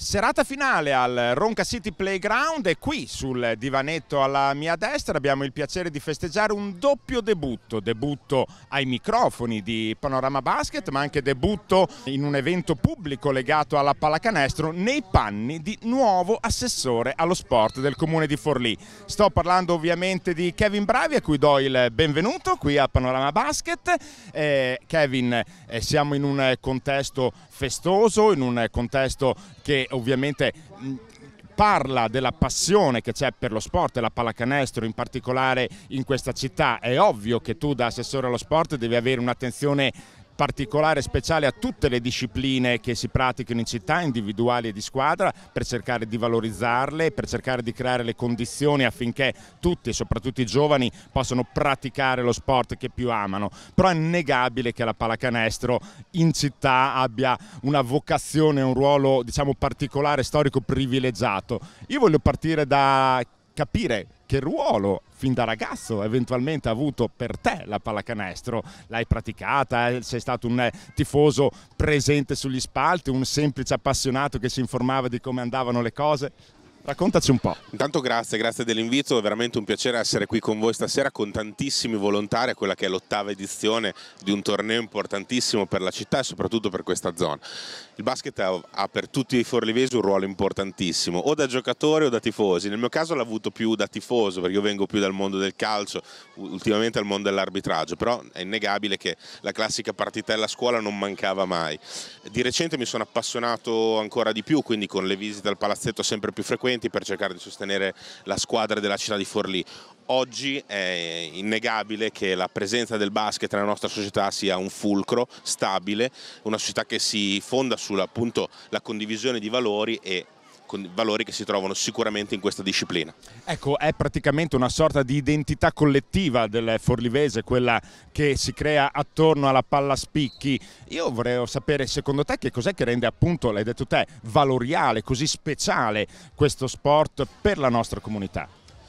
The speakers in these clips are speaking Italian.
Serata finale al Ronca City Playground e qui sul divanetto alla mia destra abbiamo il piacere di festeggiare un doppio debutto, debutto ai microfoni di Panorama Basket ma anche debutto in un evento pubblico legato alla pallacanestro nei panni di nuovo assessore allo sport del comune di Forlì. Sto parlando ovviamente di Kevin Bravi a cui do il benvenuto qui a Panorama Basket. Eh, Kevin, eh, siamo in un contesto festoso, in un contesto che ovviamente parla della passione che c'è per lo sport e la pallacanestro in particolare in questa città. È ovvio che tu da assessore allo sport devi avere un'attenzione particolare speciale a tutte le discipline che si praticano in città, individuali e di squadra, per cercare di valorizzarle, per cercare di creare le condizioni affinché tutti, soprattutto i giovani, possano praticare lo sport che più amano. Però è innegabile che la pallacanestro in città abbia una vocazione, un ruolo diciamo particolare, storico privilegiato. Io voglio partire da capire che ruolo fin da ragazzo eventualmente ha avuto per te la pallacanestro? L'hai praticata? Sei stato un eh, tifoso presente sugli spalti, un semplice appassionato che si informava di come andavano le cose? Raccontaci un po'. Intanto grazie, grazie dell'invito, è veramente un piacere essere qui con voi stasera con tantissimi volontari a quella che è l'ottava edizione di un torneo importantissimo per la città e soprattutto per questa zona. Il basket ha per tutti i forlivesi un ruolo importantissimo, o da giocatore o da tifosi. Nel mio caso l'ha avuto più da tifoso, perché io vengo più dal mondo del calcio, ultimamente al mondo dell'arbitraggio, però è innegabile che la classica partitella a scuola non mancava mai. Di recente mi sono appassionato ancora di più, quindi con le visite al palazzetto sempre più frequenti, movimenti per cercare di sostenere la squadra della città di Forlì. Oggi è innegabile che la presenza del basket nella nostra società sia un fulcro stabile, una società che si fonda sulla condivisione di valori e con valori che si trovano sicuramente in questa disciplina. Ecco, è praticamente una sorta di identità collettiva del Forlivese, quella che si crea attorno alla palla spicchi. Io vorrei sapere, secondo te, che cos'è che rende appunto, l'hai detto te, valoriale, così speciale questo sport per la nostra comunità?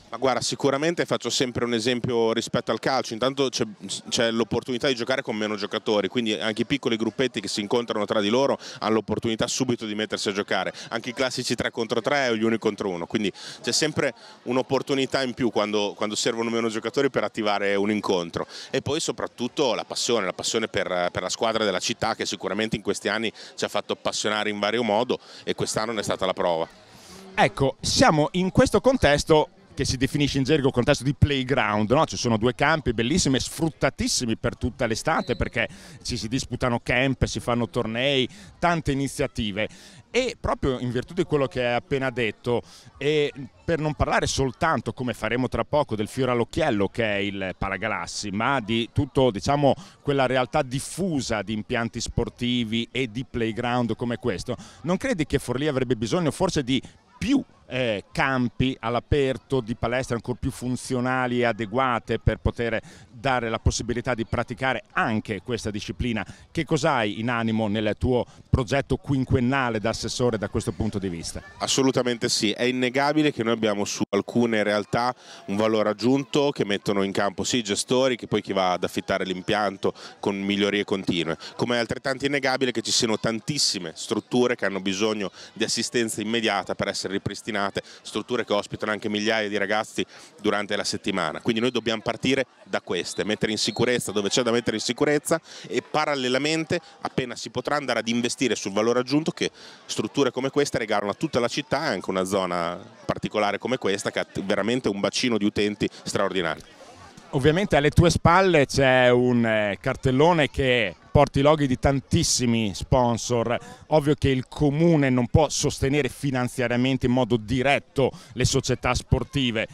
Ma guarda, sicuramente faccio sempre un esempio rispetto al calcio, intanto c'è, l'opportunità di giocare con meno giocatori, quindi anche i piccoli gruppetti che si incontrano tra di loro hanno l'opportunità subito di mettersi a giocare, anche i classici 3 contro 3 o gli 1 contro 1, quindi c'è sempre un'opportunità in più quando, quando, servono meno giocatori per attivare un incontro e poi soprattutto la passione, la passione per, per la squadra della città che sicuramente in questi anni ci ha fatto appassionare in vario modo e quest'anno ne è stata la prova. Ecco, siamo in questo contesto che si definisce in gergo contesto di playground, no? ci sono due campi bellissimi e sfruttatissimi per tutta l'estate perché ci si disputano camp, si fanno tornei, tante iniziative e proprio in virtù di quello che hai appena detto e per non parlare soltanto come faremo tra poco del fiore all'occhiello che è il Paragalassi ma di tutto diciamo, quella realtà diffusa di impianti sportivi e di playground come questo non credi che Forlì avrebbe bisogno forse di più eh, campi all'aperto di palestre ancora più funzionali e adeguate per poter dare la possibilità di praticare anche questa disciplina. Che cos'hai in animo nel tuo progetto quinquennale da assessore da questo punto di vista? Assolutamente sì, è innegabile che noi abbiamo su alcune realtà un valore aggiunto che mettono in campo sì i gestori che poi chi va ad affittare l'impianto con migliorie continue, come è altrettanto innegabile che ci siano tantissime strutture che hanno bisogno di assistenza immediata per essere ripristinate confinate, strutture che ospitano anche migliaia di ragazzi durante la settimana. Quindi noi dobbiamo partire da queste, mettere in sicurezza dove c'è da mettere in sicurezza e parallelamente appena si potrà andare ad investire sul valore aggiunto che strutture come queste regalano a tutta la città e anche una zona particolare come questa che ha veramente un bacino di utenti straordinario. Ovviamente alle tue spalle c'è un eh, cartellone che porti loghi di tantissimi sponsor. Ovvio che il comune non può sostenere finanziariamente in modo diretto le società sportive,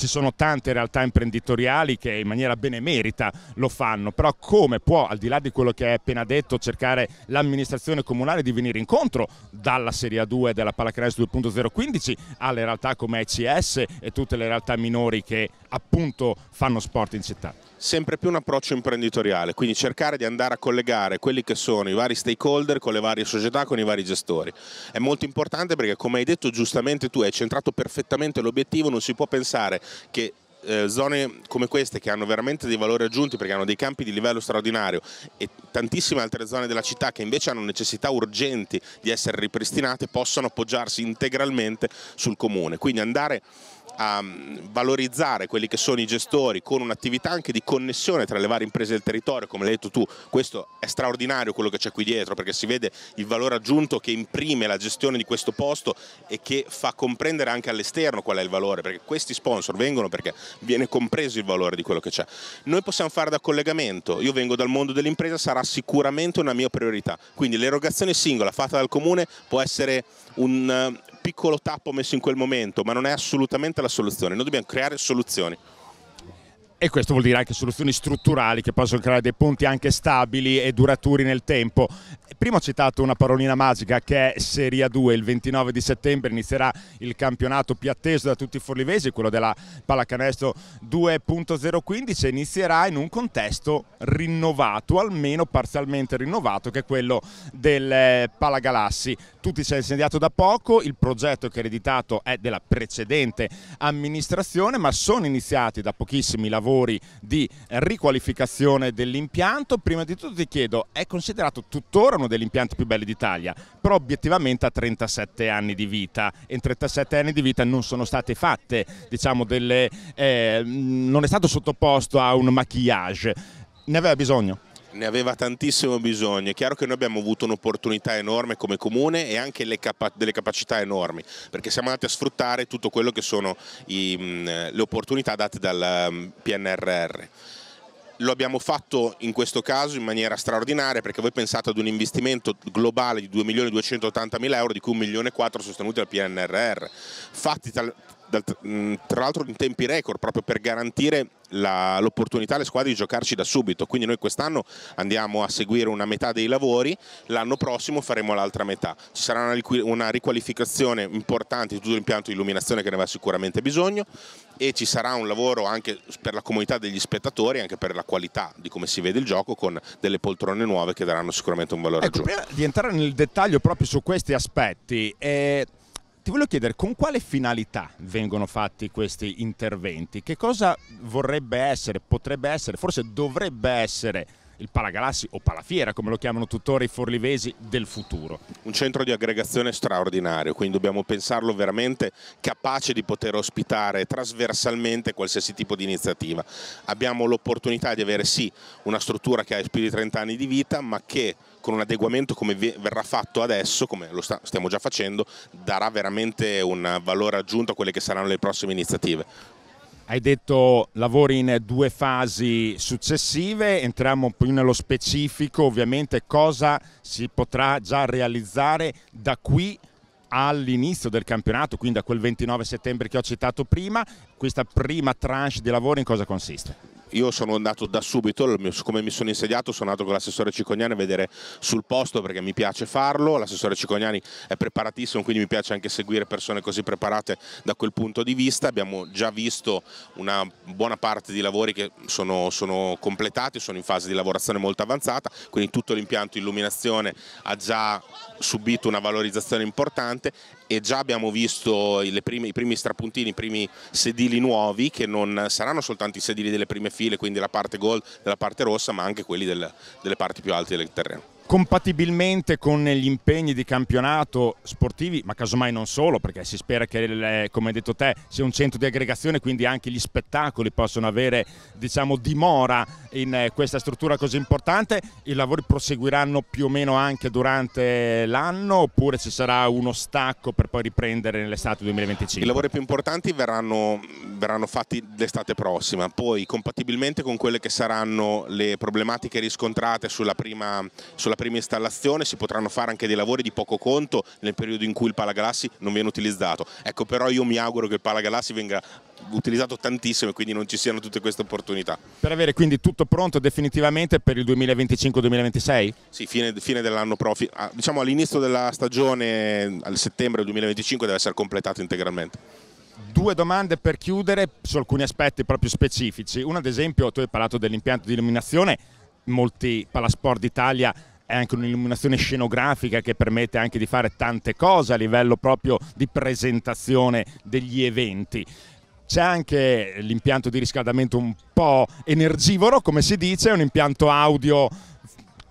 ci sono tante realtà imprenditoriali che in maniera benemerita lo fanno, però come può, al di là di quello che hai appena detto, cercare l'amministrazione comunale di venire incontro dalla Serie 2 della Pallacanestro 2.015 alle realtà come ECS e tutte le realtà minori che appunto fanno sport in città? sempre più un approccio imprenditoriale, quindi cercare di andare a collegare quelli che sono i vari stakeholder con le varie società, con i vari gestori. È molto importante perché come hai detto giustamente tu, hai centrato perfettamente l'obiettivo, non si può pensare che eh, zone come queste che hanno veramente dei valori aggiunti perché hanno dei campi di livello straordinario e tantissime altre zone della città che invece hanno necessità urgenti di essere ripristinate possano appoggiarsi integralmente sul comune. Quindi andare a mm, valorizzare quelli che sono i gestori con un'attività anche di connessione tra le varie imprese del territorio, come l'hai detto tu, questo è straordinario quello che c'è qui dietro perché si vede il valore aggiunto che imprime la gestione di questo posto e che fa comprendere anche all'esterno qual è il valore, perché questi sponsor vengono perché viene compreso il valore di quello che c'è. Noi possiamo fare da collegamento, io vengo dal mondo dell'impresa, sarà sicuramente una mia priorità, quindi l'erogazione singola fatta dal comune può essere un, piccolo tappo messo in quel momento, ma non è assolutamente la soluzione. Noi dobbiamo creare soluzioni. E questo vuol dire anche soluzioni strutturali che possono creare dei punti anche stabili e duraturi nel tempo. Prima ho citato una parolina magica che è Serie 2. Il 29 di settembre inizierà il campionato più atteso da tutti i forlivesi, quello della pallacanestro 2.015 e inizierà in un contesto rinnovato, almeno parzialmente rinnovato, che è quello del eh, Palagalassi. Tutti si è insediato da poco, il progetto che è ereditato è della precedente amministrazione, ma sono iniziati da pochissimi lavori lavori di riqualificazione dell'impianto. Prima di tutto ti chiedo, è considerato tuttora uno degli impianti più belli d'Italia, però obiettivamente ha 37 anni di vita in 37 anni di vita non sono state fatte, diciamo, delle, eh, non è stato sottoposto a un maquillage. Ne aveva bisogno? ne aveva tantissimo bisogno. È chiaro che noi abbiamo avuto un'opportunità enorme come comune e anche capa delle capacità enormi, perché siamo andati a sfruttare tutto quello che sono i, le opportunità date dal PNRR. Lo abbiamo fatto in questo caso in maniera straordinaria perché voi pensate ad un investimento globale di 2.280.000 euro di cui 1.400.000 sostenuti dal PNRR, fatti tal Mm, tra l'altro in tempi record proprio per garantire l'opportunità alle squadre di giocarci da subito quindi noi quest'anno andiamo a seguire una metà dei lavori l'anno prossimo faremo l'altra metà ci sarà una, una riqualificazione importante di tutto l'impianto di illuminazione che ne aveva sicuramente bisogno e ci sarà un lavoro anche per la comunità degli spettatori anche per la qualità di come si vede il gioco con delle poltrone nuove che daranno sicuramente un valore ecco, aggiunto. per di entrare nel dettaglio proprio su questi aspetti eh, ti voglio chiedere con quale finalità vengono fatti questi interventi? Che cosa vorrebbe essere, potrebbe essere, forse dovrebbe essere il Palagalassi o Palafiera, come lo chiamano tuttora i forlivesi, del futuro. Un centro di aggregazione straordinario, quindi dobbiamo pensarlo veramente capace di poter ospitare trasversalmente qualsiasi tipo di iniziativa. Abbiamo l'opportunità di avere sì una struttura che ha più di 30 anni di vita, ma che con un adeguamento come verrà fatto adesso, come lo stiamo già facendo, darà veramente un valore aggiunto a quelle che saranno le prossime iniziative. Hai detto lavori in due fasi successive, entriamo più nello specifico ovviamente cosa si potrà già realizzare da qui all'inizio del campionato, quindi da quel 29 settembre che ho citato prima, questa prima tranche di lavori in cosa consiste? io sono andato da subito, siccome mi sono insediato sono andato con l'assessore Cicognani a vedere sul posto perché mi piace farlo, l'assessore Cicognani è preparatissimo quindi mi piace anche seguire persone così preparate da quel punto di vista, abbiamo già visto una buona parte di lavori che sono, sono completati, sono in fase di lavorazione molto avanzata, quindi tutto l'impianto illuminazione ha già subito una valorizzazione importante e già abbiamo visto prime, i primi strapuntini, i primi sedili nuovi che non saranno soltanto i sedili delle prime file file, quindi la parte gol della parte rossa, ma anche quelli del, delle parti più alte del terreno compatibilmente con gli impegni di campionato sportivi, ma casomai non solo, perché si spera che, come hai detto te, sia un centro di aggregazione, quindi anche gli spettacoli possono avere diciamo, dimora in eh, questa struttura così importante. I lavori proseguiranno più o meno anche durante l'anno oppure ci sarà uno stacco per poi riprendere nell'estate 2025? I lavori più importanti verranno, verranno fatti l'estate prossima, poi compatibilmente con quelle che saranno le problematiche riscontrate sulla prima, sulla prima installazione, si potranno fare anche dei lavori di poco conto nel periodo in cui il Palagalassi non viene utilizzato. Ecco però io mi auguro che il Palagalassi venga utilizzato tantissimo e quindi non ci siano tutte queste opportunità. Per avere quindi tutto pronto definitivamente per il 2025-2026? Sì, fine, fine dell'anno profi. Ah, diciamo all'inizio della stagione, al settembre 2025 deve essere completato integralmente due domande per chiudere su alcuni aspetti proprio specifici. Una ad esempio, tu hai parlato dell'impianto di illuminazione, molti palasport d'Italia è anche un'illuminazione scenografica che permette anche di fare tante cose a livello proprio di presentazione degli eventi. C'è anche l'impianto di riscaldamento un po' energivoro, come si dice, un impianto audio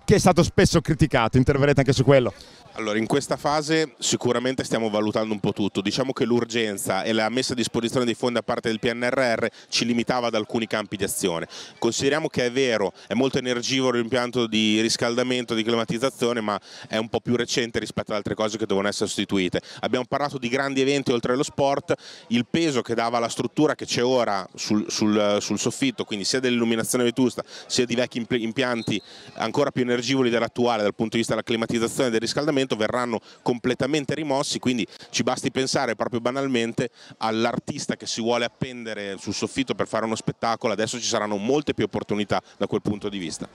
che è stato spesso criticato, interverrete anche su quello. Allora, in questa fase sicuramente stiamo valutando un po' tutto. Diciamo che l'urgenza e la messa a disposizione dei fondi da parte del PNRR ci limitava ad alcuni campi di azione. Consideriamo che è vero, è molto energivoro l'impianto di riscaldamento, di climatizzazione, ma è un po' più recente rispetto ad altre cose che devono essere sostituite. Abbiamo parlato di grandi eventi oltre allo sport, il peso che dava la struttura che c'è ora sul, sul, sul, soffitto, quindi sia dell'illuminazione vetusta, sia di vecchi impianti ancora più energivoli dell'attuale dal punto di vista della climatizzazione e del riscaldamento, momento verranno completamente rimossi, quindi ci basti pensare proprio banalmente all'artista che si vuole appendere sul soffitto per fare uno spettacolo, adesso ci saranno molte più opportunità da quel punto di vista.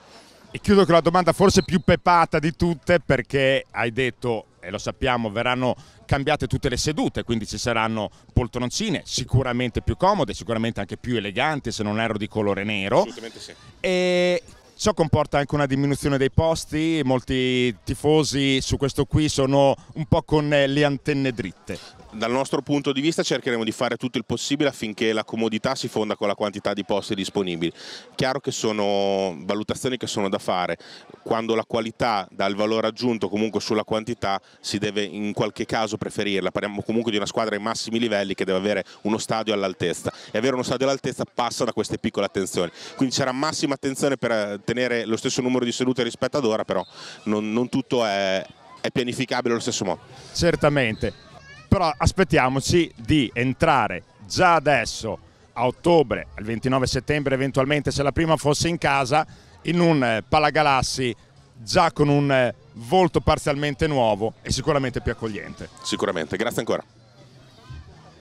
E chiudo con la domanda forse più pepata di tutte perché hai detto, e lo sappiamo, verranno cambiate tutte le sedute, quindi ci saranno poltroncine sicuramente più comode, sicuramente anche più eleganti se non erro di colore nero. Assolutamente sì. E Ciò comporta anche una diminuzione dei posti, molti tifosi su questo qui sono un po' con le antenne dritte dal nostro punto di vista cercheremo di fare tutto il possibile affinché la comodità si fonda con la quantità di posti disponibili. Chiaro che sono valutazioni che sono da fare, quando la qualità dà il valore aggiunto comunque sulla quantità si deve in qualche caso preferirla, parliamo comunque di una squadra ai massimi livelli che deve avere uno stadio all'altezza e avere uno stadio all'altezza passa da queste piccole attenzioni, quindi c'era massima attenzione per eh, tenere lo stesso numero di sedute rispetto ad ora, però non, non tutto è, è pianificabile allo stesso modo. Certamente però aspettiamoci di entrare già adesso a ottobre, al 29 settembre eventualmente se la prima fosse in casa, in un eh, Palagalassi già con un eh, volto parzialmente nuovo e sicuramente più accogliente. Sicuramente, grazie ancora.